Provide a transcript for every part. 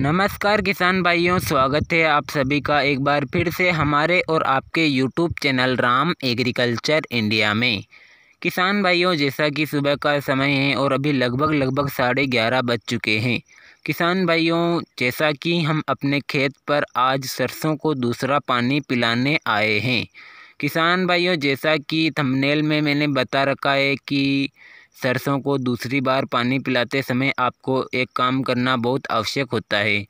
नमस्कार किसान भाइयों स्वागत है आप सभी का एक बार फिर से हमारे और आपके YouTube channel Ram agriculture India में किसान भाइयों जैसा कि सुबह का समय है और अभी लगभग लगभग साढ़े ग्यारह बज चुके हैं किसान भाइयों जैसा कि हम अपने खेत पर आज सरसों को दूसरा पानी पिलाने आए हैं किसान भाइयों जैसा कि थंबनेल में मैंने बता रखा है कि सरसों को दूसरी बार पानी पिलाते समय आपको एक काम करना बहुत आवश्यक होता है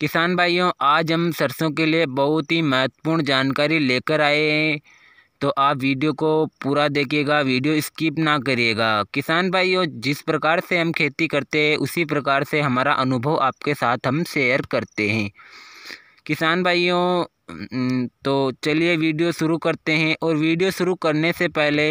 किसान भाइयों आज हम सरसों के लिए बहुत ही महत्वपूर्ण जानकारी लेकर आए हैं तो आप वीडियो को पूरा देखिएगा वीडियो स्किप ना करिएगा किसान भाइयों जिस प्रकार से हम खेती करते हैं उसी प्रकार से हमारा अनुभव आपके साथ हम शेयर करते हैं किसान भाइयों तो चलिए वीडियो शुरू करते हैं और वीडियो शुरू करने से पहले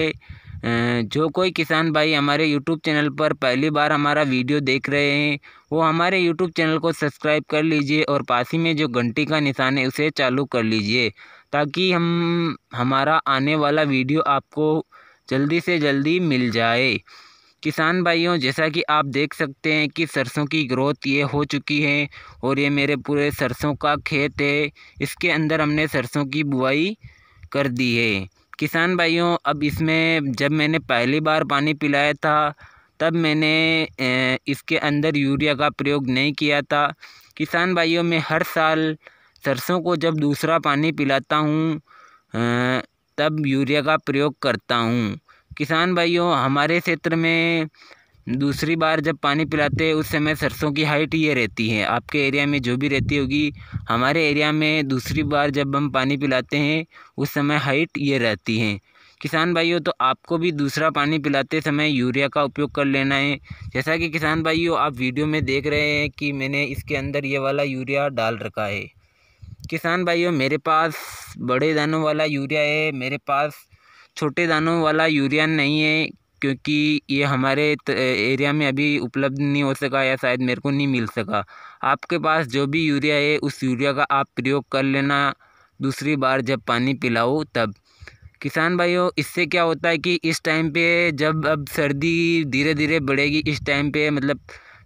जो कोई किसान भाई हमारे यूट्यूब चैनल पर पहली बार हमारा वीडियो देख रहे हैं वो हमारे यूट्यूब चैनल को सब्सक्राइब कर लीजिए और पास ही में जो घंटी का निशान है उसे चालू कर लीजिए ताकि हम हमारा आने वाला वीडियो आपको जल्दी से जल्दी मिल जाए किसान भाइयों जैसा कि आप देख सकते हैं कि सरसों की ग्रोथ ये हो चुकी है और ये मेरे पूरे सरसों का खेत है इसके अंदर हमने सरसों की बुआई कर दी है किसान भाइयों अब इसमें जब मैंने पहली बार पानी पिलाया था तब मैंने इसके अंदर यूरिया का प्रयोग नहीं किया था किसान भाइयों में हर साल सरसों को जब दूसरा पानी पिलाता हूँ तब यूरिया का प्रयोग करता हूँ किसान भाइयों हमारे क्षेत्र में दूसरी बार जब पानी पिलाते हैं उस समय सरसों की हाइट ये रहती है आपके एरिया में जो भी रहती होगी हमारे एरिया में दूसरी बार जब हम पानी पिलाते हैं उस समय हाइट ये रहती है किसान भाइयों तो आपको भी दूसरा पानी पिलाते समय यूरिया का उपयोग कर लेना है जैसा कि किसान भाइयों आप वीडियो में देख रहे हैं कि मैंने इसके अंदर ये वाला यूरिया डाल रखा है किसान भाइयों मेरे पास बड़े दानों वाला यूरिया है मेरे पास छोटे दानों वाला यूरिया नहीं है क्योंकि ये हमारे एरिया में अभी उपलब्ध नहीं हो सका या शायद मेरे को नहीं मिल सका आपके पास जो भी यूरिया है उस यूरिया का आप प्रयोग कर लेना दूसरी बार जब पानी पिलाओ तब किसान भाइयों इससे क्या होता है कि इस टाइम पे जब अब सर्दी धीरे धीरे बढ़ेगी इस टाइम पे मतलब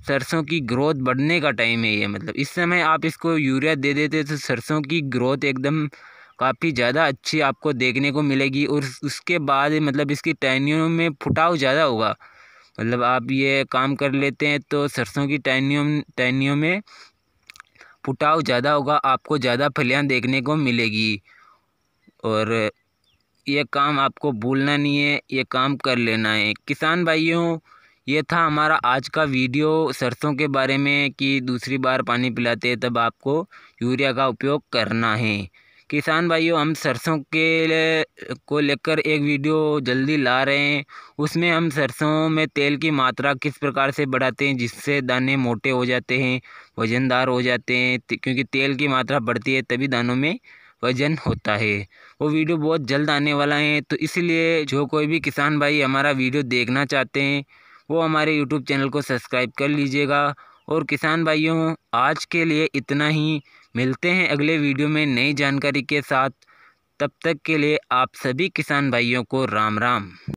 सरसों की ग्रोथ बढ़ने का टाइम है ये मतलब इस समय आप इसको यूरिया दे देते तो सरसों की ग्रोथ एकदम काफ़ी ज़्यादा अच्छी आपको देखने को मिलेगी और उसके बाद मतलब इसकी टहनियों में फुटाव ज़्यादा होगा मतलब आप ये काम कर लेते हैं तो सरसों की टहनियों टहनियों में फुटाव ज़्यादा होगा आपको ज़्यादा फलियाँ देखने को मिलेगी और ये काम आपको भूलना नहीं है ये काम कर लेना है किसान भाइयों ये था हमारा आज का वीडियो सरसों के बारे में कि दूसरी बार पानी पिलाते हैं तब आपको यूरिया का उपयोग करना है किसान भाइयों हम सरसों के ले, को लेकर एक वीडियो जल्दी ला रहे हैं उसमें हम सरसों में तेल की मात्रा किस प्रकार से बढ़ाते हैं जिससे दाने मोटे हो जाते हैं वज़नदार हो जाते हैं क्योंकि तेल की मात्रा बढ़ती है तभी दानों में वजन होता है वो वीडियो बहुत जल्द आने वाला है तो इसलिए जो कोई भी किसान भाई हमारा वीडियो देखना चाहते हैं वो हमारे यूट्यूब चैनल को सब्सक्राइब कर लीजिएगा और किसान भाइयों आज के लिए इतना ही मिलते हैं अगले वीडियो में नई जानकारी के साथ तब तक के लिए आप सभी किसान भाइयों को राम राम